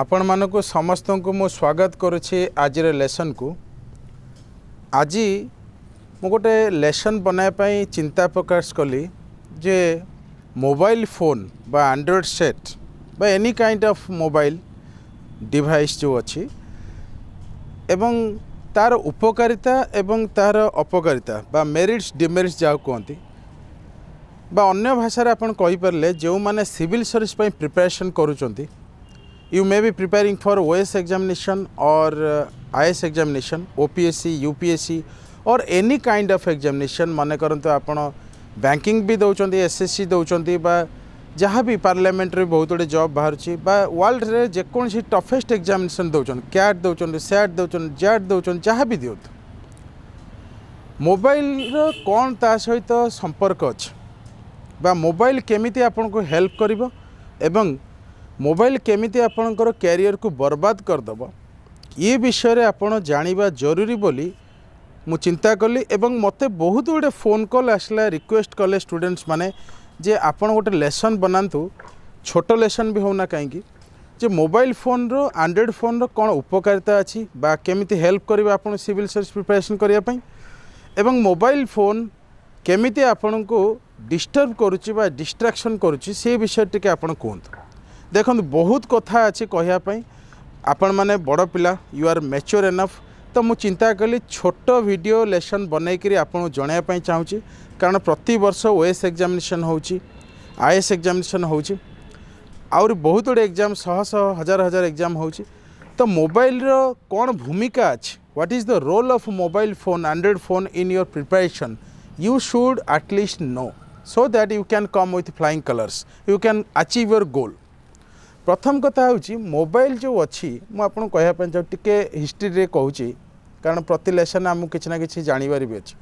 ଆପଣମାନଙ୍କୁ ସମସ୍ତଙ୍କୁ ମୁଁ ସ୍ୱାଗତ କରୁଛି ଆଜିର ଲେସନ୍କୁ ଆଜି ମୁଁ ଗୋଟେ ଲେସନ୍ ବନାଇବା ପାଇଁ ଚିନ୍ତା ପ୍ରକାଶ କଲି ଯେ ମୋବାଇଲ ଫୋନ୍ ବା ଆଣ୍ଡ୍ରଏଡ଼ ସେଟ୍ ବା any kind of mobile device ଯେଉଁ ଅଛି ଏବଂ ତା'ର ଉପକାରିତା ଏବଂ ତା'ର ଅପକାରିତା ବା ମେରିଟ୍ସ ଡିମେରିଟ୍ସ ଯାହାକୁ କୁହନ୍ତି বা অন্য ভাষায় আপনার কইপারে যে সিভিল সর্ভিস প্রিপারেসন করছেন You may be preparing for OS examination or uh, IS examination, OPSC, UPSC or any kind of examination মনে କରନ୍ତୁ ଆପଣ ବ୍ୟାଙ୍କିଂ ବି ଦେଉଛନ୍ତି ଏସ୍ ଏସ୍ ସି ଦେଉଛନ୍ତି ବା ଯାହା ବି ପାର୍ଲାମେଣ୍ଟରେ ବହୁତ ଗୁଡ଼ିଏ ଜବ୍ ବାହାରୁଛି ବା ୱାର୍ଲଡ଼ରେ ଯେକୌଣସି ଟଫେଷ୍ଟ ଏକ୍ଜାମିନେସନ୍ ଦେଉଛନ୍ତି କ୍ୟାଟ୍ ଦେଉଛନ୍ତି ସ୍ୟାଟ୍ ଦେଉଛନ୍ତି ଜ୍ୟାଟ୍ ଦେଉଛନ୍ତି ଯାହା ବି ଦିଅନ୍ତୁ ମୋବାଇଲର କ'ଣ ତା ସହିତ ସମ୍ପର୍କ ଅଛି ବା ମୋବାଇଲ କେମିତି ଆପଣଙ୍କୁ ହେଲ୍ପ କରିବ ଏବଂ ମୋବାଇଲ କେମିତି ଆପଣଙ୍କର କ୍ୟାରିୟରକୁ ବର୍ବାଦ କରିଦେବ ଏ ବିଷୟରେ ଆପଣ ଜାଣିବା ଜରୁରୀ ବୋଲି ମୁଁ ଚିନ୍ତା କଲି ଏବଂ ମୋତେ ବହୁତ ଗୁଡ଼ିଏ ଫୋନ୍ କଲ୍ ଆସିଲା ରିକ୍ୱେଷ୍ଟ କଲେ ଷ୍ଟୁଡେଣ୍ଟସ୍ମାନେ ଯେ ଆପଣ ଗୋଟେ ଲେସନ୍ ବନାନ୍ତୁ ଛୋଟ ଲେସନ୍ ବି ହେଉନା କାହିଁକି ଯେ ମୋବାଇଲ ଫୋନ୍ର ଆଣ୍ଡ୍ରଏଡ଼୍ ଫୋନ୍ର କ'ଣ ଉପକାରିତା ଅଛି ବା କେମିତି ହେଲ୍ପ କରିବ ଆପଣ ସିଭିଲ୍ ସର୍ଭିସ୍ ପ୍ରିପାରେସନ୍ କରିବା ପାଇଁ ଏବଂ ମୋବାଇଲ ଫୋନ୍ କେମିତି ଆପଣଙ୍କୁ ଡିଷ୍ଟର୍ବ କରୁଛି ବା ଡିଷ୍ଟ୍ରାକ୍ସନ୍ କରୁଛି ସେ ବିଷୟରେ ଟିକେ ଆପଣ କୁହନ୍ତୁ দেখুন বহুত কথা আছে কহিয়া ଆପଣମାନେ ବଡ଼ ପିଲା ୟୁ ଆର୍ ମେଚ୍ୟୋର୍ ଏନଫ୍ ତ ମୁଁ ଚିନ୍ତା କଲି ଛୋଟ ଭିଡ଼ିଓ ଲେସନ୍ ବନେଇକରି ଆପଣଙ୍କୁ ଜଣାଇବା ପାଇଁ ଚାହୁଁଛି କାରଣ ପ୍ରତିବର୍ଷ ଓ ଏସ୍ ଏକ୍ଜାମିନେସନ୍ ହେଉଛି ଆଇ ଏସ୍ ଏକ୍ଜାମିନେସନ୍ ହେଉଛି ଆହୁରି ବହୁତ ଗୁଡ଼ିଏ ଏକ୍ଜାମ୍ ଶହ ଶହ ହଜାର ହଜାର ଏକ୍ଜାମ୍ ହେଉଛି ତ ମୋବାଇଲର କ'ଣ ଭୂମିକା ଅଛି what is the role of mobile phone android phone in your preparation you should at least know so that you can come with flying colours you can achieve your goal ପ୍ରଥମ କଥା ହେଉଛି ମୋବାଇଲ ଯେଉଁ ଅଛି ମୁଁ ଆପଣଙ୍କୁ କହିବା ପାଇଁ ଚାହୁଁ ଟିକେ ହିଷ୍ଟ୍ରିରେ କହୁଛି କାରଣ ପ୍ରତି ଲେସନ୍ ଆମକୁ କିଛି ନା କିଛି ଜାଣିବାର ବି ଅଛି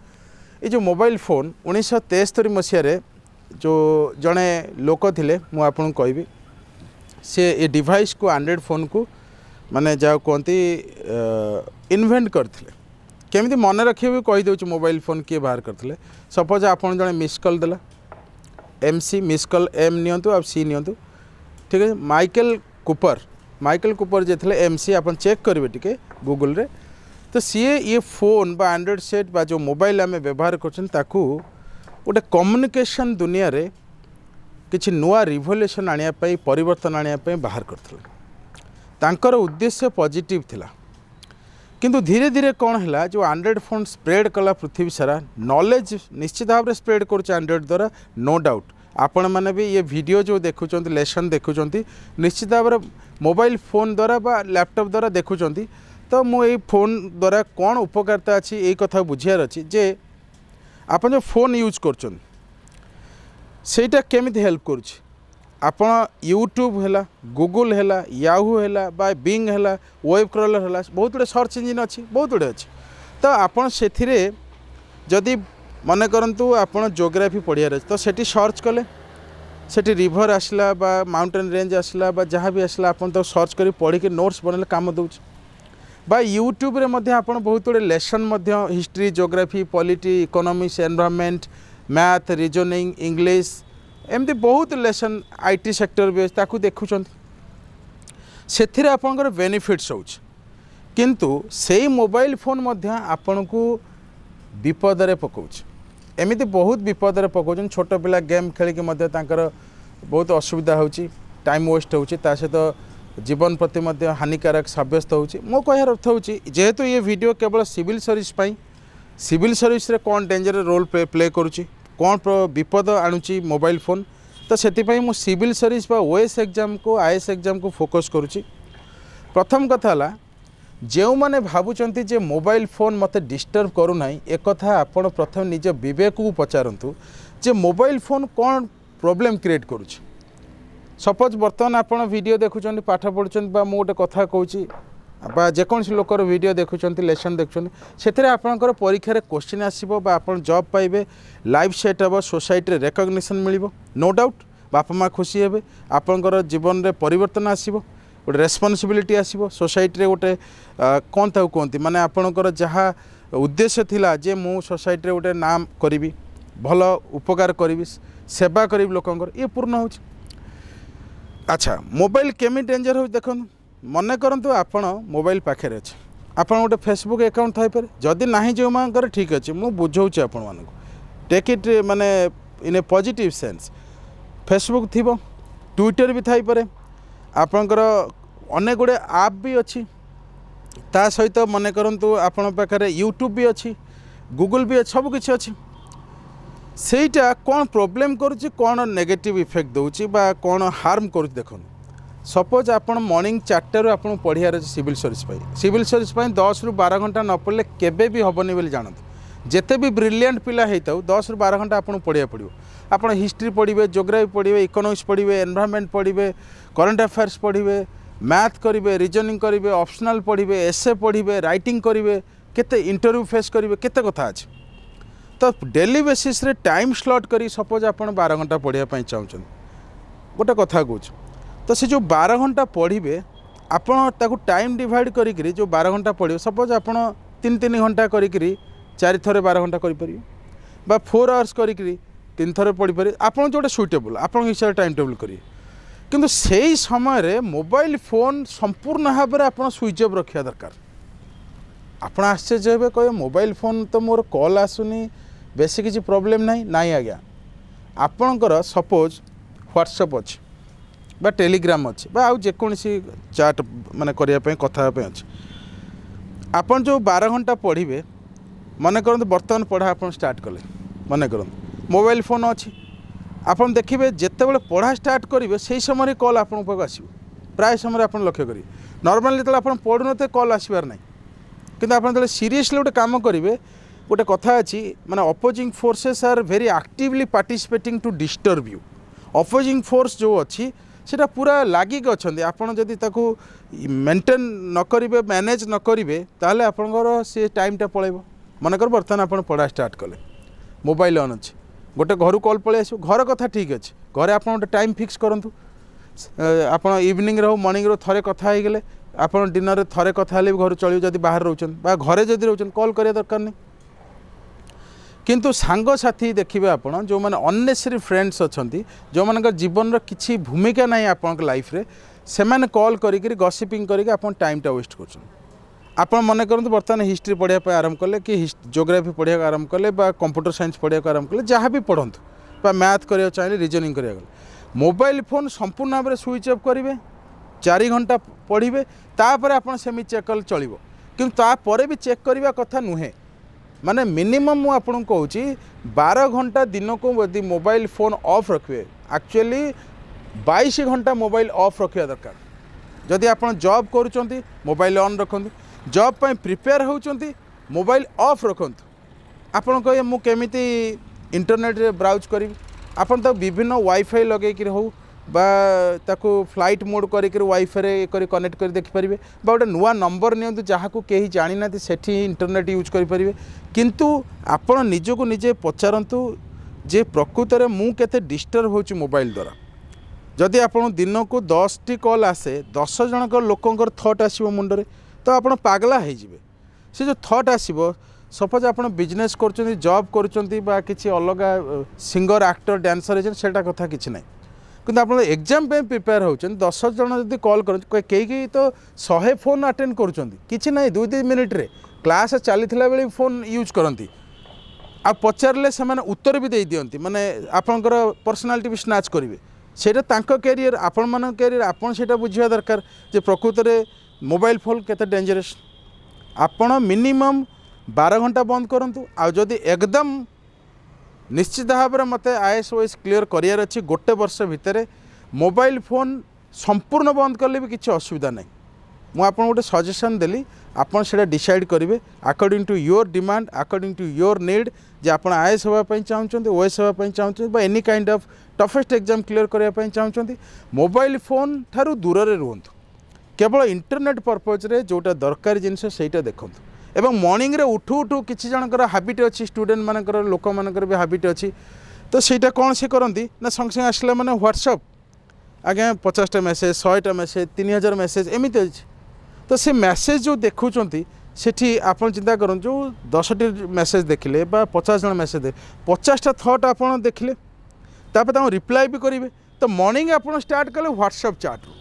ଏ ଯେଉଁ ମୋବାଇଲ ଫୋନ୍ ଉଣେଇଶହ ତେସ୍ତରି ମସିହାରେ ଯେଉଁ ଜଣେ ଲୋକ ଥିଲେ ମୁଁ ଆପଣଙ୍କୁ କହିବି ସେ ଏ ଡିଭାଇସ୍କୁ ଆଣ୍ଡ୍ରଏଡ଼୍ ଫୋନ୍କୁ ମାନେ ଯାହା କୁହନ୍ତି ଇନଭେଣ୍ଟ କରିଥିଲେ କେମିତି ମନେ ରଖିବେ ବି କହିଦେଉଛି ମୋବାଇଲ ଫୋନ୍ କିଏ ବାହାର କରିଥିଲେ ସପୋଜ୍ ଆପଣ ଜଣେ ମିସ୍ କଲ୍ ଦେଲା M C miss call M ନିଅନ୍ତୁ ଆଉ ସି ନିଅନ୍ତୁ ঠিক আছে মাইকেল কুপর মাইকেল কুপর যে এমসি আপনার চেক করবে টিকে গুগলরে তো সিএ ইয়ে ফোন বা আন্ড্রয়েড সেট বা যে মোবাইল আমি ব্যবহার করছেন তাকে গোটে কম্যুনিকেসন দুনিয়ার কিছু নয় রিভল্যুসন আনিয়া পাই পরিবর্তন আনিয়া বাহার করলে তাঁকর উদ্দেশ্য পজিটিভ লা কিন্তু ধীরে ধীরে কম হল যে আন্ড্রয়েড ফোন স্প্রেড কলা পৃথিবী সারা নলেজ নিশ্চিত ভাবে স্প্রেড করছে আন্ড্রয়েড দ্বারা নো ডাউট ଆପଣମାନେ ବି ଇଏ ଭିଡ଼ିଓ ଯେଉଁ ଦେଖୁଛନ୍ତି ଲେସନ୍ ଦେଖୁଛନ୍ତି ନିଶ୍ଚିତ ଭାବରେ ମୋବାଇଲ୍ ଫୋନ୍ ଦ୍ୱାରା ବା ଲ୍ୟାପଟପ୍ ଦ୍ୱାରା ଦେଖୁଛନ୍ତି ତ ମୁଁ ଏଇ ଫୋନ୍ ଦ୍ୱାରା କ'ଣ ଉପକାରିତା ଅଛି ଏଇ କଥା ବୁଝିବାର ଅଛି ଯେ ଆପଣ ଯେଉଁ ଫୋନ୍ ୟୁଜ୍ କରୁଛନ୍ତି ସେଇଟା କେମିତି ହେଲ୍ପ କରୁଛି ଆପଣ ୟୁଟ୍ୟୁବ୍ ହେଲା ଗୁଗୁଲ୍ ହେଲା ୟାହୁ ହେଲା ବା ବିଙ୍ଗ ହେଲା ୱେବ୍ କ୍ରଲର୍ ହେଲା ବହୁତ ଗୁଡ଼ିଏ ସର୍ଚ୍ଚ ଇଞ୍ଜିନ୍ ଅଛି ବହୁତ ଗୁଡ଼ିଏ ଅଛି ତ ଆପଣ ସେଥିରେ ଯଦି মনে করতু আপনার জিওগ্রাফি পড়িয়ার আছে তো সেটি সর্চ কলে সেটি রিভর আসলা বা মাউন্টেন রেঞ্জ আসলা বা যা বি আসলা আপনার তাকে সর্চ করে পড়িকি নোটস বনাইলে কাম দেছে বা ইউট্ୟୁବରେ ମଧ୍ୟ ଆପଣ ବହୁତ ଗୁଡ଼ିଏ ଲେସନ୍ ମଧ୍ୟ history geography polity economics environment math reasoning English ଏମିତି ବହୁତ ଲେସନ୍ ଆଇ ଟି ସେକ୍ଟର ବି ଅଛି ତାକୁ ଦେଖୁଛନ୍ତି ସେଥିରେ ଆପଣଙ୍କର ବେନିଫିଟ୍ସ ହେଉଛି କିନ୍ତୁ ସେଇ ମୋବାଇଲ ଫୋନ୍ ମଧ୍ୟ ଆପଣଙ୍କୁ ବିପଦରେ ପକାଉଛି ଏମିତି ବହୁତ ବିପଦରେ ପକାଉଛନ୍ତି ଛୋଟ ପିଲା ଗେମ୍ ଖେଳିକି ମଧ୍ୟ ତାଙ୍କର ବହୁତ ଅସୁବିଧା ହେଉଛି ଟାଇମ୍ ୱେଷ୍ଟ ହେଉଛି ତା ସହିତ ଜୀବନ ପ୍ରତି ମଧ୍ୟ ହାନିକାରକ ସାବ୍ୟସ୍ତ ହେଉଛି ମୋ କହିବାର ଅର୍ଥ ହେଉଛି ଯେହେତୁ ଇଏ ଭିଡ଼ିଓ କେବଳ ସିଭିଲ୍ ସର୍ଭିସ୍ ପାଇଁ ସିଭିଲ୍ ସର୍ଭିସ୍ରେ କ'ଣ ଡେଞ୍ଜର ରୋଲ୍ ପ୍ଲେ କରୁଛି କ'ଣ ବିପଦ ଆଣୁଛି ମୋବାଇଲ୍ ଫୋନ୍ ତ ସେଥିପାଇଁ ମୁଁ ସିଭିଲ୍ ସର୍ଭିସ୍ ବା ଓଏସ୍ ଏକ୍ଜାମ୍କୁ ଆଇଏସ୍ ଏକ୍ଜାମ୍କୁ ଫୋକସ୍ କରୁଛି ପ୍ରଥମ କଥା ହେଲା ଯେଉଁମାନେ ଭାବୁଛନ୍ତି ଯେ ମୋବାଇଲ ଫୋନ୍ ମୋତେ ଡିଷ୍ଟର୍ବ କରୁନାହିଁ ଏକଥା ଆପଣ ପ୍ରଥମେ ନିଜ ବିବେକକୁ ପଚାରନ୍ତୁ ଯେ ମୋବାଇଲ ଫୋନ୍ କ'ଣ ପ୍ରୋବ୍ଲେମ୍ କ୍ରିଏଟ୍ କରୁଛି ସପୋଜ୍ ବର୍ତ୍ତମାନ ଆପଣ ଭିଡ଼ିଓ ଦେଖୁଛନ୍ତି ପାଠ ପଢ଼ୁଛନ୍ତି ବା ମୁଁ ଗୋଟେ କଥା କହୁଛି ବା ଯେକୌଣସି ଲୋକର ଭିଡ଼ିଓ ଦେଖୁଛନ୍ତି ଲେସନ୍ ଦେଖୁଛନ୍ତି ସେଥିରେ ଆପଣଙ୍କର ପରୀକ୍ଷାରେ କୋଶ୍ଚିନ୍ ଆସିବ ବା ଆପଣ ଜବ୍ ପାଇବେ ଲାଇଫ୍ ସେଟ୍ ହେବ ସୋସାଇଟିରେ ରେକଗ୍ନିସନ୍ ମିଳିବ ନୋ ଡାଉଟ୍ ବାପା ମା' ଖୁସି ହେବେ ଆପଣଙ୍କର ଜୀବନରେ ପରିବର୍ତ୍ତନ ଆସିବ ଗୋଟେ ରେସ୍ପନ୍ସିବିଲିଟି ଆସିବ ସୋସାଇଟିରେ ଗୋଟେ କ'ଣ ତାକୁ କୁହନ୍ତି ମାନେ ଆପଣଙ୍କର ଯାହା ଉଦ୍ଦେଶ୍ୟ ଥିଲା ଯେ ମୁଁ ସୋସାଇଟିରେ ଗୋଟେ ନାମ କରିବି ଭଲ ଉପକାର କରିବି ସେବା କରିବି ଲୋକଙ୍କର ଇଏ ପୂର୍ଣ୍ଣ ହେଉଛି ଆଚ୍ଛା ମୋବାଇଲ କେମିତି ଡେଞ୍ଜର ହେଉଛି ଦେଖନ୍ତୁ ମନେ କରନ୍ତୁ ଆପଣ ମୋବାଇଲ ପାଖରେ ଅଛି ଆପଣ ଗୋଟେ ଫେସବୁକ୍ ଆକାଉଣ୍ଟ ଥାଇପାରେ ଯଦି ନାହିଁ ଯେଉଁମାନଙ୍କର ଠିକ୍ ଅଛି ମୁଁ ବୁଝାଉଛି ଆପଣମାନଙ୍କୁ ଟେକ୍ ଇଟ୍ ମାନେ in a positive sense Facebook ଥିବ ଟ୍ୱିଟର୍ ବି ଥାଇପାରେ ଆପଣଙ୍କର ଅନେକ ଗୁଡ଼ିଏ ଆପ୍ ବି ଅଛି ତା ସହିତ ମନେ କରନ୍ତୁ ଆପଣଙ୍କ ପାଖରେ ୟୁଟ୍ୟୁବ୍ ବି ଅଛି ଗୁଗୁଲ୍ ବି ଅଛି ସବୁକିଛି ଅଛି ସେଇଟା କ'ଣ ପ୍ରୋବ୍ଲେମ୍ କରୁଛି କ'ଣ ନେଗେଟିଭ୍ ଇଫେକ୍ଟ ଦେଉଛି ବା କ'ଣ ହାର୍ମ କରୁଛି ଦେଖନ୍ତୁ ସପୋଜ୍ ଆପଣ ମର୍ଣ୍ଣିଂ ଚାରିଟାରୁ ଆପଣଙ୍କୁ ପଢ଼ିବାର ଅଛି ସିଭିଲ୍ ସର୍ଭିସ୍ ପାଇଁ ସିଭିଲ୍ ସର୍ଭିସ୍ ପାଇଁ ଦଶରୁ ବାର ଘଣ୍ଟା ନ ପଢ଼ିଲେ କେବେ ବି ହେବନି ବୋଲି ଜାଣନ୍ତୁ ଯେତେ ବି ବ୍ରିଲିଆଣ୍ଟ ପିଲା ହେଇଥାଉ ଦଶରୁ ବାର ଘଣ୍ଟା ଆପଣଙ୍କୁ ପଢ଼ିବାକୁ ପଡ଼ିବ ଆପଣ ହିଷ୍ଟ୍ରି ପଢ଼ିବେ ଜୋଗ୍ରାଫି ପଢ଼ିବେ ଇକୋନୋମିକ୍ସ ପଢ଼ିବେ ଏନଭାରମେଣ୍ଟ ପଢ଼ିବେ করেন্ট আফেয়ার্স পড়িবে ম্যাথ করবে রিজনিং করবে অপসনাল পড়িবে এসে পড়িবে রাইটিং করবে কেতে ইন্টরভিউ ফেস করবে কেতে কথা আছে তো ডেলি বেসিসে টাইম স্লট করি সপোজ আপনার বার ঘন্টা পড়া চাহুন গোটে কথা কହୁଛୁ তো সে যে বার ঘন্টা পড়বে আপনার তাকে টাইম ডিভাইড করি যে বার ঘন্টা পড়বে সপোজ আপনার তিন তিন ঘন্টা করি চারি থরে বার ঘন্টা করে পারি বা ফোর আওয়ার্স করি তিন থরে পড়িপারে আপনার যেটা সুইটেবল আপনার হিসাবে টাইম টেবল করি কিন্তু সেই ସମୟରେ ମୋବାଇଲ ଫୋନ୍ ସମ୍ପୂର୍ଣ୍ଣ ଭାବରେ ଆପଣ ସୁଇଚ୍ ଅଫ୍ ରଖିବା ଦରକାର ଆପଣ ଆଶ୍ଚର୍ଯ୍ୟ ହେବେ କହିବେ ମୋବାଇଲ ଫୋନ୍ ତ ମୋର କଲ୍ ଆସୁନି ବେଶୀ କିଛି ପ୍ରୋବ୍ଲେମ୍ ନାହିଁ ନାହିଁ ଆଜ୍ଞା ଆପଣଙ୍କର ସପୋଜ୍ ହ୍ୱାଟ୍ସଅପ୍ ଅଛି ବା ଟେଲିଗ୍ରାମ୍ ଅଛି ବା ଆଉ ଯେକୌଣସି ଚାଟ୍ ମାନେ କରିବା ପାଇଁ କଥା ହେବା ପାଇଁ ଅଛି ଆପଣ ଯେଉଁ ବାର ଘଣ୍ଟା ପଢ଼ିବେ ମନେ କରନ୍ତୁ ବର୍ତ୍ତମାନ ପଢ଼ା ଆପଣ ଷ୍ଟାର୍ଟ କଲେ ମନେ କରନ୍ତୁ ମୋବାଇଲ ଫୋନ୍ ଅଛି ଆପଣ ଦେଖିବେ ଯେତେବେଳେ ପଢ଼ା ଷ୍ଟାର୍ଟ କରିବେ ସେହି ସମୟରେ କଲ୍ ଆପଣଙ୍କ ପାଖକୁ ଆସିବ ପ୍ରାୟ ସମୟରେ ଆପଣ ଲକ୍ଷ୍ୟ କରିବେ ନର୍ମାଲି ଯେତେବେଳେ ଆପଣ ପଢ଼ୁନଥିବେ କଲ୍ ଆସିବାର ନାହିଁ କିନ୍ତୁ ଆପଣ ଯେତେବେଳେ ସିରିୟସଲି ଗୋଟେ କାମ କରିବେ ଗୋଟେ କଥା ଅଛି ମାନେ opposing forces are very actively participating to disturb you opposing force ଯେଉଁ ଅଛି ସେଇଟା ପୁରା ଲାଗିକି ଅଛନ୍ତି ଆପଣ ଯଦି ତାକୁ ମେଣ୍ଟେନ୍ ନ କରିବେ ମ୍ୟାନେଜ୍ ନ କରିବେ ତାହେଲେ ଆପଣଙ୍କର ସେ ଟାଇମ୍ଟା ପଳାଇବ ମନେକର ବର୍ତ୍ତମାନ ଆପଣ ପଢ଼ା ଷ୍ଟାର୍ଟ କଲେ ମୋବାଇଲ୍ ଅନ୍ ଅଛି ଗୋଟେ ଘରୁ କଲ୍ ପଳେଇ ଆସିବ ଘର କଥା ଠିକ୍ ଅଛି ଘରେ ଆପଣ ଗୋଟେ ଟାଇମ୍ ଫିକ୍ସ କରନ୍ତୁ ଆପଣ ଇଭିନିଂରେ ହଉ ମର୍ଣ୍ଣିଂରେ ଥରେ କଥା ହେଇଗଲେ ଆପଣ ଡିନରରେ ଥରେ କଥା ହେଲେ ବି ଘରୁ ଚଳିବ ଯଦି ବାହାରେ ରହୁଛନ୍ତି ବା ଘରେ ଯଦି ରହୁଛନ୍ତି କଲ୍ କରିବା ଦରକାର ନାହିଁ କିନ୍ତୁ ସାଙ୍ଗସାଥି ଦେଖିବେ ଆପଣ ଯେଉଁମାନେ ଅନ୍ନେସେସରି ଫ୍ରେଣ୍ଡସ୍ ଅଛନ୍ତି ଯେଉଁମାନଙ୍କ ଜୀବନର କିଛି ଭୂମିକା ନାହିଁ ଆପଣଙ୍କ ଲାଇଫ୍ରେ ସେମାନେ କଲ୍ କରିକିରି ଗସିପିଂ କରିକି ଆପଣ ଟାଇମ୍ଟା ୱେଷ୍ଟ କରୁଛନ୍ତି ଆପଣ ମନେ କରନ୍ତୁ ବର୍ତ୍ତମାନ ହିଷ୍ଟ୍ରି ପଢ଼ିବା ପାଇଁ ଆରମ୍ଭ କଲେ କି ଜୋଗ୍ରାଫି ପଢ଼ିବାକୁ ଆରମ୍ଭ କଲେ ବା କମ୍ପ୍ୟୁଟର ସାଇନ୍ସ ପଢ଼ିବାକୁ ଆରମ୍ଭ କଲେ ଯାହା ବି ପଢ଼ନ୍ତୁ ବା ମ୍ୟାଥ୍ କରିବାକୁ ଚାହିଁଲେ ରିଜନିଂ କରିବାକୁ ଗଲେ ମୋବାଇଲ ଫୋନ୍ ସମ୍ପୂର୍ଣ୍ଣ ଭାବରେ ସୁଇଚ୍ ଅଫ୍ କରିବେ ଚାରି ଘଣ୍ଟା ପଢ଼ିବେ ତାପରେ ଆପଣ ସେମିତି ଚେକ୍ କଲେ ଚଳିବ କିନ୍ତୁ ତାପରେ ବି ଚେକ୍ କରିବା କଥା ନୁହେଁ ମାନେ ମିନିମମ୍ ମୁଁ ଆପଣଙ୍କୁ କହୁଛି ବାର ଘଣ୍ଟା ଦିନକୁ ଯଦି ମୋବାଇଲ ଫୋନ୍ ଅଫ୍ ରଖିବେ ଆକ୍ଚୁଆଲି ବାଇଶ ଘଣ୍ଟା ମୋବାଇଲ ଅଫ୍ ରଖିବା ଦରକାର ଯଦି ଆପଣ ଜବ୍ କରୁଛନ୍ତି ମୋବାଇଲ ଅନ୍ ରଖନ୍ତୁ জব পাই প্রিপেয়ার ହେଉଛନ୍ତି ମୋବାଇଲ ଅଫ୍ ରଖନ୍ତୁ ଆପଣ କହିବେ ମୁଁ କେମିତି ଇଣ୍ଟରନେଟ୍ରେ ବ୍ରାଉଜ୍ କରିବି ଆପଣ ତାକୁ ବିଭିନ୍ନ ୱାଇଫାଇ ଲଗେଇକିରି ହେଉ ବା ତାକୁ ଫ୍ଲାଇଟ୍ ମୋଡ଼୍ କରିକିରି ୱାଇଫାଇରେ କରି କନେକ୍ଟ କରି ଦେଖିପାରିବେ ବା ଗୋଟେ ନୂଆ ନମ୍ବର ନିଅନ୍ତୁ ଯାହାକୁ କେହି ଜାଣିନାହାନ୍ତି ସେଠି ଇଣ୍ଟରନେଟ୍ ୟୁଜ୍ କରିପାରିବେ କିନ୍ତୁ ଆପଣ ନିଜକୁ ନିଜେ ପଚାରନ୍ତୁ ଯେ ପ୍ରକୃତରେ ମୁଁ କେତେ ଡିଷ୍ଟର୍ବ ହେଉଛି ମୋବାଇଲ ଦ୍ୱାରା ଯଦି ଆପଣ ଦିନକୁ ଦଶଟି କଲ୍ ଆସେ ଦଶ ଜଣଙ୍କ ଲୋକଙ୍କର ଥଟ୍ ଆସିବ ମୁଣ୍ଡରେ ତ ଆପଣ ପାଗଲା ହେଇଯିବେ ସେ ଯେଉଁ ଥଟ୍ ଆସିବ ସପୋଜ୍ ଆପଣ ବିଜନେସ୍ କରୁଛନ୍ତି ଜବ୍ କରୁଛନ୍ତି ବା କିଛି ଅଲଗା ସିଙ୍ଗର ଆକ୍ଟର ଡ୍ୟାନ୍ସର ହେଇଛନ୍ତି ସେଇଟା କଥା କିଛି ନାହିଁ କିନ୍ତୁ ଆପଣ ଏକ୍ଜାମ୍ ପାଇଁ ପ୍ରିପେୟାର ହେଉଛନ୍ତି ଦଶ ଜଣ ଯଦି କଲ୍ କରନ୍ତି କେହି କେହି ତ ଶହେ ଫୋନ୍ ଆଟେଣ୍ଡ କରୁଛନ୍ତି କିଛି ନାହିଁ ଦୁଇ ଦୁଇ ମିନିଟ୍ରେ କ୍ଲାସ୍ ଚାଲିଥିଲା ବେଳେ ଫୋନ୍ ୟୁଜ୍ କରନ୍ତି ଆଉ ପଚାରିଲେ ସେମାନେ ଉତ୍ତର ବି ଦେଇଦିଅନ୍ତି ମାନେ ଆପଣଙ୍କର ପର୍ସନାଲିଟି ବି ସ୍ନାଚ୍ କରିବେ ସେଇଟା ତାଙ୍କ କ୍ୟାରିୟର ଆପଣମାନଙ୍କ କ୍ୟାରିୟର ଆପଣ ସେଇଟା ବୁଝିବା ଦରକାର ଯେ ପ୍ରକୃତରେ মোবাইল ফোন কেতে ডেঞ্জরস আপন মিনিমম বার ঘন্টা বন্ধ করতু আদি একদম নিশ্চিত ভাবে মতো আইএস ওয়াইস ক্লিয়ার করার অ গোটে বর্ষ ভিতরে মোবাইল ফোন সম্পূর্ণ বন্ধ কলে বি কিছু অসুবিধা নাই ମୁଁ ଆପଣଙ୍କୁ ଗୋଟେ ସଜେସନ୍ ଦେଲି ଆପଣ ସେଇଟା ଡିସାଇଡ଼୍ କରିବେ according to your demand according to your need ଯେ ଆପଣ ଆଇ ଏସ୍ ହେବା ପାଇଁ ଚାହୁଁଛନ୍ତି ଓ ଏସ୍ ହେବା ପାଇଁ ଚାହୁଁଛନ୍ତି ବା any kind of toughest exam clear କରିବା ପାଇଁ ଚାହୁଁଛନ୍ତି ମୋବାଇଲ୍ ଫୋନ୍ ଠାରୁ ଦୂରରେ ରୁହନ୍ତୁ কেবল ইন্টরনেট পর্পজরে যেটা দরকারি জিনিস সেইটা দেখুন এবং মর্নিংরে উঠু উঠু কিছু জনকর হাবিট অছি স্টুডেন্ট মানকর লোক মানকর বি হাবিট অছি তো সেইটা কোণ সে করতে না সঙ্গে সঙ্গে আসলে মানে হোয়াটসঅ্যাপ আজ্ঞা পচাশটা মেসেজ শহেটা মেসেজ তিন হাজার মেসেজ এমিতি অছি তো সে মেসেজ যে দেখুম সেটি আপনার চিন্তা করুন যে দশটি মেসেজ দেখলে বা পচাশ জন মেসেজ দেখলে পচাশটা থট আপনার দেখলে তাপরে তা রিপ্লাই বি করবে তো মর্নিং আপনার স্টার্ট কলে হোয়াটসঅ্যাপ চাট্রু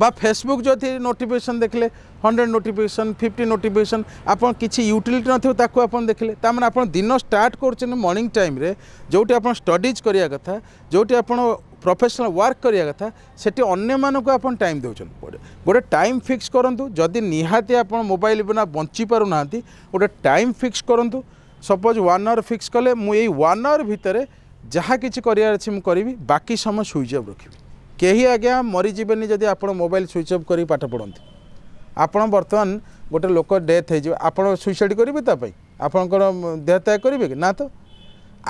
বা ଫେସବୁକ୍ ଯଦି ନୋଟିଫିକେସନ୍ ଦେଖିଲେ ହଣ୍ଡ୍ରେଡ଼ ନୋଟିଫିକେସନ୍ ଫିଫ୍ଟି ନୋଟିଫିକେସନ୍ ଆପଣ କିଛି ୟୁଟିଲିଟି ନଥିବ ତାକୁ ଆପଣ ଦେଖିଲେ ତା'ମାନେ ଆପଣ ଦିନ ଷ୍ଟାର୍ଟ କରୁଛନ୍ତି ମର୍ଣ୍ଣିଂ ଟାଇମ୍ରେ ଯେଉଁଠି ଆପଣ ଷ୍ଟଡ଼ିଜ୍ କରିବା କଥା ଯେଉଁଠି ଆପଣ প্রফেসনাল ওয়ার্ক করা কথা সেটি অন্য মানুষ আপনার টাইম দেছেন গোটে টাইম ফিক্স করতু যদি নিহতি আপনার মোবাইল বিনা বঞ্চি পু না গোটে টাইম ফিক্স করতু সপোজ ওয়ান আওয়ার ফিক্স কলে মু এই ওয়ান আওয়ার ভিতরে যা কিছু করার আছে করবি বাকি সময় সুইচ অফ রাখবি କେହି ଆଜ୍ଞା ମରିଯିବେନି ଯଦି ଆପଣ ମୋବାଇଲ ସୁଇଚ୍ ଅଫ୍ କରି ପାଠ ପଢ଼ନ୍ତି ଆପଣ ବର୍ତ୍ତମାନ ଗୋଟେ ଲୋକ ଡେଥ୍ ହେଇଯିବ ଆପଣ ସୁଇସାଇଡ଼୍ କରିବେ ତା ପାଇଁ ଆପଣଙ୍କର ଦେହତ୍ୟାଗ କରିବେ କି ନା ତ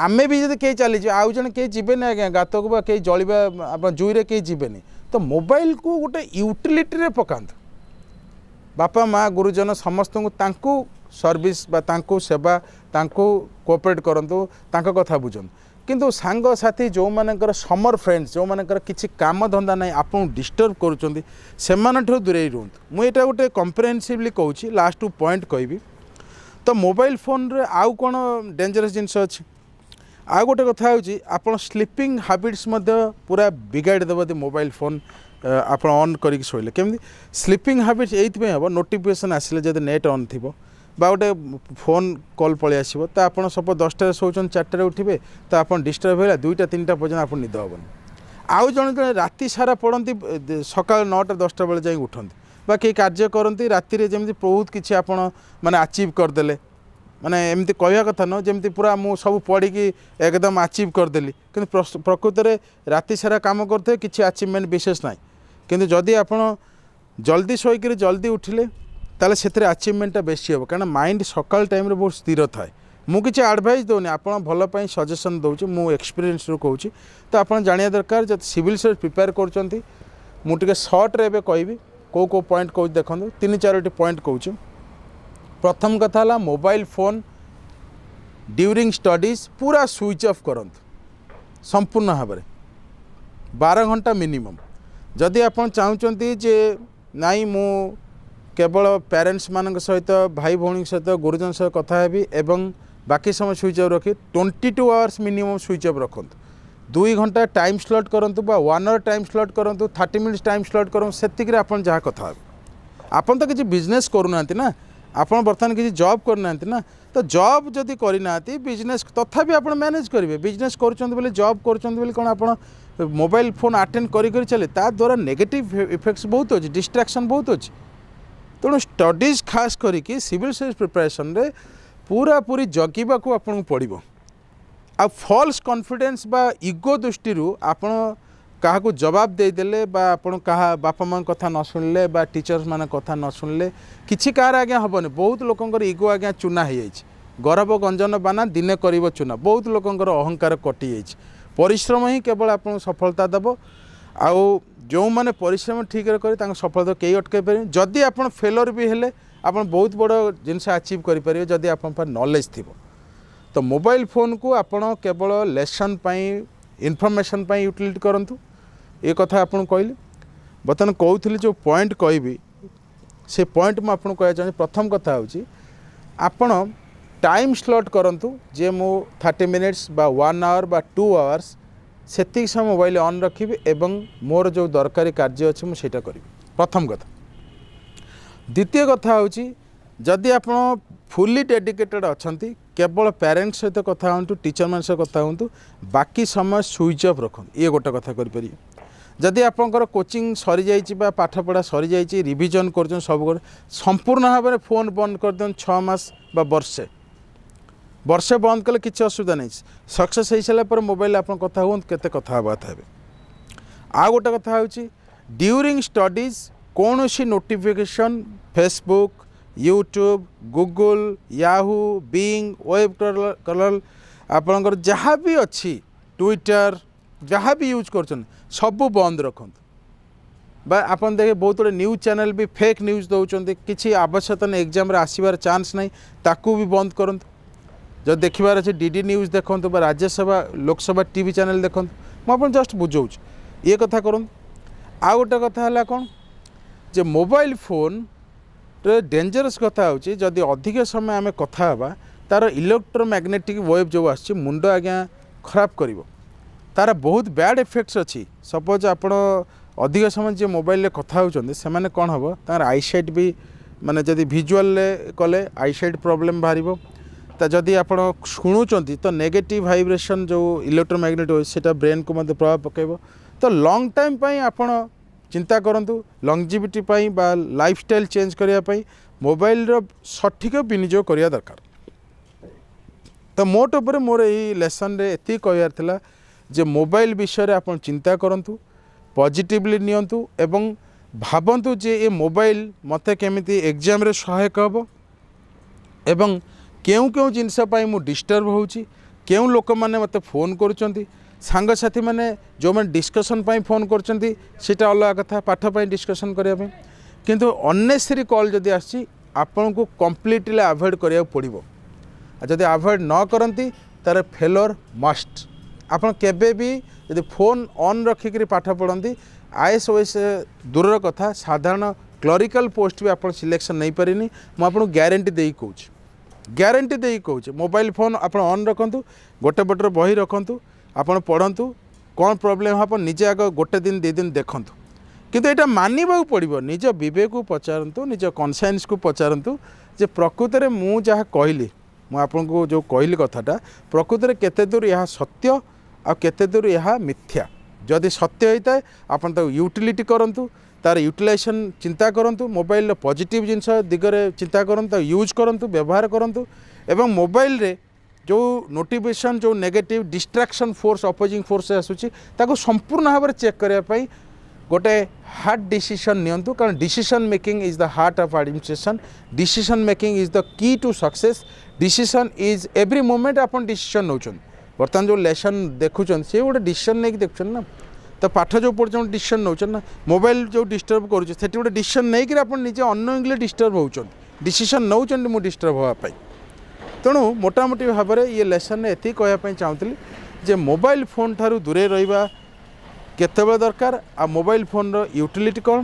ଆମେ ବି ଯଦି କେହି ଚାଲିଯିବେ ଆଉ ଜଣେ କେହି ଯିବେନି ଆଜ୍ଞା ଗାତକୁ ବା କେହି ଜଳିବା ଆପଣ ଜୁଇରେ କେହି ଯିବେନି ତ ମୋବାଇଲକୁ ଗୋଟେ ୟୁଟିଲିଟିରେ ପକାନ୍ତୁ ବାପା ମା' ଗୁରୁଜନ ସମସ୍ତଙ୍କୁ ତାଙ୍କୁ ସର୍ଭିସ୍ ବା ତାଙ୍କୁ ସେବା ତାଙ୍କୁ କୋଅପରେଟ୍ କରନ୍ତୁ ତାଙ୍କ କଥା ବୁଝନ୍ତୁ କିନ୍ତୁ ସାଙ୍ଗସାଥି ଯେଉଁମାନଙ୍କର ସମର ଫ୍ରେଣ୍ଡସ୍ ଯେଉଁମାନଙ୍କର କିଛି କାମ ଧନ୍ଦା ନାହିଁ ଆପଣଙ୍କୁ ଡିଷ୍ଟର୍ବ କରୁଛନ୍ତି ସେମାନଙ୍କଠାରୁ ଦୂରେଇ ରୁହନ୍ତୁ ମୁଁ ଏଇଟା ଗୋଟେ କମ୍ପ୍ରେହେନ୍ସିଭଲି କହୁଛି ଲାଷ୍ଟକୁ ପଏଣ୍ଟ କହିବି ତ ମୋବାଇଲ ଫୋନରେ ଆଉ କ'ଣ ଡେଞ୍ଜରସ୍ ଜିନିଷ ଅଛି ଆଉ ଗୋଟେ କଥା ହେଉଛି ଆପଣ ସ୍ଲିପିଂ ହାବିଟ୍ସ ମଧ୍ୟ ପୁରା ବିଗାଡ଼ି ଦେବ ଯଦି ମୋବାଇଲ ଫୋନ୍ ଆପଣ ଅନ୍ କରିକି ଶୋଇଲେ କେମିତି ସ୍ଲିପିଂ ହାବିଟ୍ସ ଏଇଥିପାଇଁ ହେବ ନୋଟିଫିକେସନ୍ ଆସିଲେ ଯଦି ନେଟ୍ ଅନ୍ ଥିବ বা ଗୋଟେ ଫୋନ୍ କଲ୍ ପଳେଇ ଆସିବ ତ ଆପଣ ସପୋଜ୍ ଦଶଟାରେ ଶୋଉଛନ୍ତି ଚାରିଟାରେ ଉଠିବେ ତ ଆପଣ ଡିଷ୍ଟର୍ବ ହେଲା ଦୁଇଟା ତିନିଟା ପର୍ଯ୍ୟନ୍ତ ଆପଣ ନିଦ ହେବନି ଆଉ ଜଣେ ଜଣେ ରାତି ସାରା ପଡ଼ନ୍ତି ସକାଳ ନଅଟା ଦଶଟା ବେଳେ ଯାଇ ଉଠନ୍ତି ବା କେହି କାର୍ଯ୍ୟ କରନ୍ତି ରାତିରେ ଯେମିତି ବହୁତ କିଛି ଆପଣ ମାନେ ଆଚିଭ୍ କରିଦେଲେ ମାନେ ଏମିତି କହିବା କଥା ନୁହଁ ଯେମିତି ପୁରା ମୁଁ ସବୁ ପଢ଼ିକି ଏକଦମ ଆଚିଭ୍ କରିଦେଲି କିନ୍ତୁ ପ୍ରକୃତରେ ରାତି ସାରା କାମ କରୁଥିବେ କିଛି ଆଚିଭମେଣ୍ଟ ବିଶେଷ ନାହିଁ କିନ୍ତୁ ଯଦି ଆପଣ ଜଲ୍ଦି ଶୋଇକରି ଜଲ୍ଦି ଉଠିଲେ ତାହେଲେ ସେଥିରେ ଆଚିଭମେଣ୍ଟଟା ବେଶୀ ହେବ କାରଣ ମାଇଣ୍ଡ ସକାଳ ଟାଇମ୍ରେ ବହୁତ ସ୍ଥିର ଥାଏ ମୁଁ କିଛି ଆଡ଼ଭାଇସ୍ ଦେଉନି ଆପଣ ଭଲ ପାଇଁ ସଜେସନ୍ ଦେଉଛି ମୁଁ ଏକ୍ସପିରିଏନ୍ସରୁ କହୁଛି ତ ଆପଣ ଜାଣିବା ଦରକାର ଯଦି ସିଭିଲ୍ ସର୍ଭିସ୍ ପ୍ରିପେୟାର କରୁଛନ୍ତି ମୁଁ ଟିକେ ସର୍ଟରେ ଏବେ କହିବି କେଉଁ କେଉଁ ପଏଣ୍ଟ କହୁଛି ଦେଖନ୍ତୁ ତିନି ଚାରୋଟି ପଏଣ୍ଟ କହୁଛି ପ୍ରଥମ କଥା ହେଲା ମୋବାଇଲ ଫୋନ୍ ଡ୍ୟୁରିଂ ଷ୍ଟଡ଼ିଜ୍ ପୁରା ସୁଇଚ୍ ଅଫ୍ କରନ୍ତୁ ସମ୍ପୂର୍ଣ୍ଣ ଭାବରେ ବାର ଘଣ୍ଟା ମିନିମମ୍ ଯଦି ଆପଣ ଚାହୁଁଛନ୍ତି ଯେ ନାଇଁ ମୁଁ কেবল প্যারেন্টস মান সহিত ভাই ভৌণী সহ গুরুজন সহ কথা হবি এবং বাকি সময় সুইচ অফ রাখি twenty two hours minimum switch off রাখুন দুই ঘন্টা টাইম স্লট করতু বা ওয়ান আওয়ার টাইম স্লট করতু থার্টি মিনিট টাইম স্লট করুন সেতিকরে আপনার যা কথা হবে আপনার তো কিছু বিজনেস করু না আপনার বর্তমানে কিছু জব করু না না তো জব যদি করে না বিজনেস তথাপি আপনার ম্যানেজ করবে বিজনেস করছেন বলে জব করছেন বলে কোণ আপনার মোবাইল ফোন আটেন্ড করি করে চলে তা দ্বারা নেগেটিভ ইফেক্টস বহুত অছে ডিস্ট্রাকশন বহুত অছে ତେଣୁ ଷ୍ଟଡ଼ିଜ୍ ଖାସ୍ କରିକି ସିଭିଲ୍ ସର୍ଭିସ୍ ପ୍ରିପାରେସନ୍ରେ ପୁରି ଜଗିବାକୁ ଆପଣଙ୍କୁ ପଡ଼ିବ ଆଉ ଫଲ୍ସ କନଫିଡେନ୍ସ ବା ଇଗୋ ଦୃଷ୍ଟିରୁ ଆପଣ କାହାକୁ ଜବାବ ଦେଇଦେଲେ ବା ଆପଣ କାହା ବାପା ମାଆଙ୍କ କଥା ନ ଶୁଣିଲେ ବା ଟିଚର୍ସ ମାନଙ୍କ କଥା ନ ଶୁଣିଲେ କିଛି କାହାର ଆଜ୍ଞା ହେବନି ବହୁତ ଲୋକଙ୍କର ଇଗୋ ଆଜ୍ଞା ଚୁନା ହୋଇଯାଇଛି ଗରବ ଗଞ୍ଜନ ବାନା ଦିନେ କରିବ ଚୁନା ବହୁତ ଲୋକଙ୍କର ଅହଙ୍କାର କଟିଯାଇଛି ପରିଶ୍ରମ ହିଁ କେବଳ ଆପଣଙ୍କୁ ସଫଳତା ଦେବ ଆଉ ଯେଉଁମାନେ ପରିଶ୍ରମ ଠିକ୍ରେ କରି ତାଙ୍କ ସଫଳତା କେହି ଅଟକାଇ ପାରିବେନି ଯଦି ଆପଣ ଫେଲର୍ ବି ହେଲେ ଆପଣ ବହୁତ ବଡ଼ ଜିନିଷ ଆଚିଭ୍ କରିପାରିବେ ଯଦି ଆପଣଙ୍କ ପାଖରେ ନଲେଜ୍ ଥିବ ତ ମୋବାଇଲ୍ ଫୋନ୍କୁ ଆପଣ କେବଳ ଲେସନ୍ ପାଇଁ ଇନଫର୍ମେସନ୍ ପାଇଁ ୟୁଟିଲିଟି କରନ୍ତୁ ଏ କଥା ଆପଣ କହିଲି ବର୍ତ୍ତମାନ କହୁଥିଲି ଯେଉଁ ପଏଣ୍ଟ କହିବି ସେ ପଏଣ୍ଟ ମୁଁ ଆପଣଙ୍କୁ କହିବାକୁ ଚାହୁଁଛି ପ୍ରଥମ କଥା ହେଉଛି ଆପଣ ଟାଇମ୍ ସ୍ଲଟ୍ କରନ୍ତୁ ଯେ ମୁଁ ଥାର୍ଟି ମିନିଟ୍ସ ବା ୱାନ୍ ଆୱାର୍ ବା ଟୁ ଆୱାର୍ସ ସେତିକି ସମୟ ମୋବାଇଲ ଅନ୍ ରଖିବି ଏବଂ ମୋର ଯେଉଁ ଦରକାରୀ କାର୍ଯ୍ୟ ଅଛି ମୁଁ ସେଇଟା କରିବି ପ୍ରଥମ କଥା ଦ୍ୱିତୀୟ କଥା ହେଉଛି ଯଦି ଆପଣ ଫୁଲି ଡେଡିକେଟେଡ଼୍ ଅଛନ୍ତି କେବଳ ପ୍ୟାରେଣ୍ଟସ୍ ସହିତ କଥା ହୁଅନ୍ତୁ ଟିଚର୍ମାନଙ୍କ ସହ କଥା ହୁଅନ୍ତୁ ବାକି ସମୟ ସୁଇଚ୍ ଅଫ୍ ରଖନ୍ତୁ ଇଏ ଗୋଟେ କଥା କରିପାରିବେ ଯଦି ଆପଣଙ୍କର କୋଚିଂ ସରିଯାଇଛି ବା ପାଠପଢ଼ା ସରିଯାଇଛି ରିଭିଜନ୍ କରୁଛନ୍ତି ସବୁ ସମ୍ପୂର୍ଣ୍ଣ ଭାବରେ ଫୋନ୍ ବନ୍ଦ କରିଦିଅନ୍ତୁ ଛଅ ମାସ ବା ବର୍ଷେ বর্ষে বন্ধ কলে কিছু অসুবিধা নেই সকসেস হয়ে সারা পরে মোবাইল আপনার কথা হুম কেতে কথা হওয়া থাকবে আউ গোটে কথা হচ্ছে ডিউরিং স্টডিজ কৌশি notification Facebook YouTube Google Yahoo Bing web କଲର୍ ଆପଣଙ୍କର ଯାହା ବି ଅଛି ଟ୍ୱିଟର୍ ଯାହା ବି ୟୁଜ୍ କରୁଛନ୍ତି ସବୁ ବନ୍ଦ ରଖନ୍ତୁ ବା ଆପଣ ଦେଖିବେ ବହୁତ ଗୁଡ଼ିଏ ନ୍ୟୁଜ୍ ଚ୍ୟାନେଲ୍ ବି ଫେକ୍ ନ୍ୟୁଜ୍ ଦେଉଛନ୍ତି କିଛି ଆବଶ୍ୟକତା ନାହିଁ ଏକ୍ଜାମ୍ରେ ଆସିବାର ଚାନ୍ସ ନାହିଁ ତାକୁ ବି ବନ୍ଦ କରନ୍ତୁ ଯଦି ଦେଖିବାର ଅଛି ଡି ଡି ନ୍ୟୁଜ୍ ଦେଖନ୍ତୁ ବା ରାଜ୍ୟସଭା ଲୋକସଭା ଟିଭି ଚ୍ୟାନେଲ୍ ଦେଖନ୍ତୁ ମୁଁ ଆପଣ ଜଷ୍ଟ ବୁଝାଉଛି ଇଏ କଥା କରନ୍ତୁ ଆଉ ଗୋଟେ କଥା ହେଲା କ'ଣ ଯେ ମୋବାଇଲ୍ ଫୋନ୍ରେ ଡେଞ୍ଜରସ୍ କଥା ହେଉଛି ଯଦି ଅଧିକ ସମୟ ଆମେ କଥା ହେବା ତା'ର ଇଲେକ୍ଟ୍ରୋମ୍ୟାଗ୍ନେଟିକ୍ ୱେଭ୍ ଯେଉଁ ଆସୁଛି ମୁଣ୍ଡ ଆଜ୍ଞା ଖରାପ କରିବ ତା'ର ବହୁତ ବ୍ୟାଡ଼୍ ଇଫେକ୍ଟସ୍ ଅଛି ସପୋଜ୍ ଆପଣ ଅଧିକ ସମୟ ଯିଏ ମୋବାଇଲରେ କଥା ହେଉଛନ୍ତି ସେମାନେ କ'ଣ ହେବ ତାଙ୍କର ଆଇସାଇଟ୍ ବି ମାନେ ଯଦି ଭିଜୁଆଲ୍ରେ କଲେ ଆଇସାଇଟ୍ ପ୍ରୋବ୍ଲେମ୍ ବାହାରିବ তা যদি ଆପଣ ଶୁଣୁଛନ୍ତି ତ ନେଗେଟିଭ୍ ଭାଇବ୍ରେସନ୍ ଯେଉଁ ଇଲେକ୍ଟ୍ରୋମାଗ୍ନେଟ୍ ହେଉଛି ସେଇଟା ବ୍ରେନ୍କୁ ମଧ୍ୟ ପ୍ରଭାବ ପକାଇବ ତ ଲଙ୍ଗ୍ ଟାଇମ୍ ପାଇଁ ଆପଣ ଚିନ୍ତା କରନ୍ତୁ ଲଙ୍ଗଜିଭିଟି ପାଇଁ ବା ଲାଇଫଷ୍ଟାଇଲ୍ ଚେଞ୍ଜ କରିବା ପାଇଁ ମୋବାଇଲର ସଠିକ ବିନିଯୋଗ କରିବା ଦରକାର ତ ମୋଟ ଉପରେ ମୋର ଏଇ ଲେସନ୍ରେ ଏତିକି କହିବାର ଥିଲା ଯେ ମୋବାଇଲ ବିଷୟରେ ଆପଣ ଚିନ୍ତା କରନ୍ତୁ ପଜିଟିଭଲି ନିଅନ୍ତୁ ଏବଂ ଭାବନ୍ତୁ ଯେ ଏ ମୋବାଇଲ ମୋତେ କେମିତି ଏକ୍ଜାମ୍ରେ ସହାୟକ ହେବ ଏବଂ କେଉଁ କେଉଁ ଜିନିଷ ପାଇଁ ମୁଁ ଡିଷ୍ଟର୍ବ ହେଉଛି କେଉଁ ଲୋକମାନେ ମୋତେ ଫୋନ୍ କରୁଛନ୍ତି ସାଙ୍ଗସାଥିମାନେ ଯେଉଁମାନେ ଡିସ୍କସନ୍ ପାଇଁ ଫୋନ୍ କରୁଛନ୍ତି ସେଇଟା ଅଲଗା କଥା ପାଠ ପାଇଁ ଡିସ୍କସନ୍ କରିବା ପାଇଁ କିନ୍ତୁ ଅନ୍ନେସେରୀ କଲ୍ ଯଦି ଆସିଛି ଆପଣଙ୍କୁ କମ୍ପ୍ଲିଟଲି ଆଭଏଡ଼୍ କରିବାକୁ ପଡ଼ିବ ଆଉ ଯଦି ଆଭଏଡ଼୍ ନ କରନ୍ତି ତା'ର ଫେଲୋର ମଷ୍ଟ ଆପଣ କେବେ ବି ଯଦି ଫୋନ୍ ଅନ୍ ରଖିକିରି ପାଠ ପଢ଼ନ୍ତି ଆଇଏସ୍ ଓଏସ୍ ଦୂରର କଥା ସାଧାରଣ କ୍ଲରିକାଲ୍ ପୋଷ୍ଟ ବି ଆପଣ ସିଲେକ୍ସନ୍ ନେଇପାରିନି ମୁଁ ଆପଣଙ୍କୁ ଗ୍ୟାରେଣ୍ଟି ଦେଇ କହୁଛି ଗ୍ୟାରେଣ୍ଟି ଦେଇ କହୁଛି ମୋବାଇଲ ଫୋନ୍ ଆପଣ ଅନ୍ ରଖନ୍ତୁ ଗୋଟେ ପଟର ବହି ରଖନ୍ତୁ ଆପଣ ପଢ଼ନ୍ତୁ କ'ଣ ପ୍ରୋବ୍ଲେମ୍ ହେବ ନିଜେ ଆଗ ଗୋଟେ ଦିନ ଦୁଇ ଦିନ ଦେଖନ୍ତୁ କିନ୍ତୁ ଏଇଟା ମାନିବାକୁ ପଡ଼ିବ ନିଜ ବିବେକକୁ ପଚାରନ୍ତୁ ନିଜ କନସାଇନ୍ସକୁ ପଚାରନ୍ତୁ ଯେ ପ୍ରକୃତରେ ମୁଁ ଯାହା କହିଲି ମୁଁ ଆପଣଙ୍କୁ ଯେଉଁ କହିଲି କଥାଟା ପ୍ରକୃତରେ କେତେ ଦୂର ଏହା ସତ୍ୟ ଆଉ କେତେ ଦୂର ଏହା ମିଥ୍ୟା ଯଦି ସତ୍ୟ ହେଇଥାଏ ଆପଣ ତାକୁ ୟୁଟିଲିଟି କରନ୍ତୁ তার ইউটিলাইজেসন চিন্তা করতু মোবাইল পজিটিভ জিনিস দিগরে চিন্তা করতু ইউজ করতু ব্যবহার করতু এবং মোবাইলরে যে নোটিফিকেসন যে negative distraction force opposing force আসুচি তাকে সম্পূর্ণ ভাবে চেক করা গোটে হার্ড ডিসিশন নিয়ন্তু কারণ decision making is the heart of administration decision making is the key to success decision is every moment আপনার ডিসিশন নেছেন বর্তমান যে লেসন দেখুছেন সে গোটে ডিসিশন নিয়ে দেখুছেন না ତ ପାଠ ଯେଉଁ ପଢ଼ୁଛନ୍ତି ଆପଣ ଡିସିସନ୍ ନେଉଛନ୍ତି ନା ମୋବାଇଲ ଯେଉଁ ଡିଷ୍ଟର୍ବ କରୁଛି ସେଠି ଗୋଟେ ଡିସିସନ୍ ନେଇକରି ଆପଣ ନିଜେ ଅନୋଇଙ୍ଗଲି ଡିଷ୍ଟର୍ବ ହେଉଛନ୍ତି ଡିସିସନ୍ ନେଉଛନ୍ତି ମୁଁ ଡିଷ୍ଟର୍ବ ହେବା ପାଇଁ ତେଣୁ ମୋଟାମୋଟି ଭାବରେ ଇଏ ଲେସନ୍ରେ ଏତିକି କହିବା ପାଇଁ ଚାହୁଁଥିଲି ଯେ ମୋବାଇଲ ଫୋନ୍ ଠାରୁ ଦୂରେଇ ରହିବା କେତେବେଳେ ଦରକାର ଆଉ ମୋବାଇଲ ଫୋନ୍ର ୟୁଟିଲିଟି କ'ଣ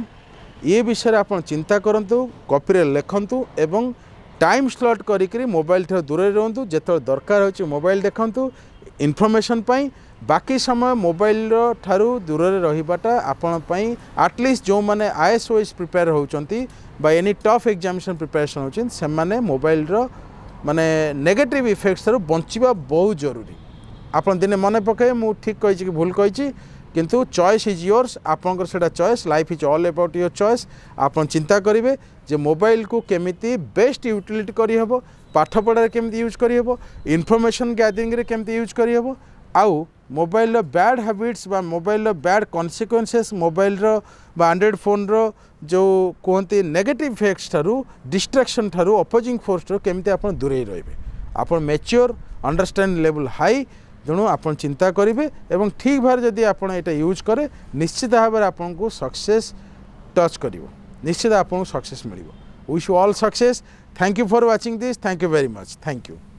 ଏ ବିଷୟରେ ଆପଣ ଚିନ୍ତା କରନ୍ତୁ କପିରେ ଲେଖନ୍ତୁ ଏବଂ ଟାଇମ୍ ସ୍ଲଟ୍ କରିକିରି ମୋବାଇଲ ଠାରୁ ଦୂରରେ ରୁହନ୍ତୁ ଯେତେବେଳେ ଦରକାର ହେଉଛି ମୋବାଇଲ ଦେଖନ୍ତୁ ଇନଫର୍ମେସନ୍ ପାଇଁ ବାକି ସମୟ ମୋବାଇଲର ଠାରୁ ଦୂରରେ ରହିବାଟା ଆପଣ ପାଇଁ ଆଟଲିଷ୍ଟ ଯେଉଁମାନେ ଆଇ ଏସ୍ ୱାଇଜ୍ ପ୍ରିପେୟାର ହେଉଛନ୍ତି ବା ଏନି ଟଫ୍ ଏକ୍ଜାମିନେସନ୍ ପ୍ରିପାରେସନ୍ ହେଉଛନ୍ତି ସେମାନେ ମୋବାଇଲର ମାନେ ନେଗେଟିଭ୍ ଇଫେକ୍ଟ ଠାରୁ ବଞ୍ଚିବା ବହୁତ ଜରୁରୀ ଆପଣ ଦିନେ ମନେ ପକାଇବେ ମୁଁ ଠିକ୍ କହିଛି କି ଭୁଲ କହିଛି କିନ୍ତୁ ଚଏସ୍ ଇଜ୍ ୟୋର୍ସ ଆପଣଙ୍କର ସେଇଟା choice life is all about your choice ଆପଣ ଚିନ୍ତା କରିବେ ଯେ ମୋବାଇଲକୁ କେମିତି ବେଷ୍ଟ ୟୁଟିଲିଟି କରିହେବ ପାଠପଢ଼ାରେ କେମିତି ୟୁଜ୍ କରିହେବ ଇନଫର୍ମେସନ୍ ଗ୍ୟାଦରିଂରେ କେମିତି ୟୁଜ୍ କରିହେବ ଆଉ ମୋବାଇଲର ବ୍ୟାଡ଼୍ ହାବିଟ୍ସ ବା ମୋବାଇଲର ବ୍ୟାଡ଼୍ କନସିକ୍ୱେନ୍ସେସ୍ ମୋବାଇଲର ବା ଆଣ୍ଡ୍ରଏଡ଼୍ ଫୋନ୍ର ଯେଉଁ କୁହନ୍ତି ନେଗେଟିଭ୍ ଫେକ୍ସ ଠାରୁ ଡିଷ୍ଟ୍ରାକ୍ସନ୍ ଠାରୁ ଅପୋଜିଂ ଫୋର୍ସଠାରୁ କେମିତି ଆପଣ ଦୂରେଇ ରହିବେ ଆପଣ ମେଚ୍ୟୋର୍ ଅଣ୍ଡରଷ୍ଟାଣ୍ଡ ଲେବୁଲ୍ ହାଇ ତେଣୁ ଆପଣ ଚିନ୍ତା କରିବେ ଏବଂ ଠିକ୍ ଭାବରେ ଯଦି ଆପଣ ଏଇଟା ୟୁଜ୍ କରେ ନିଶ୍ଚିତ ଭାବରେ ଆପଣଙ୍କୁ ସକ୍ସେସ୍ ଟଚ୍ କରିବ ନିଶ୍ଚିତ ଆପଣଙ୍କୁ ସକ୍ସେସ୍ ମିଳିବ wish you all success thank you for watching this thank you very much thank you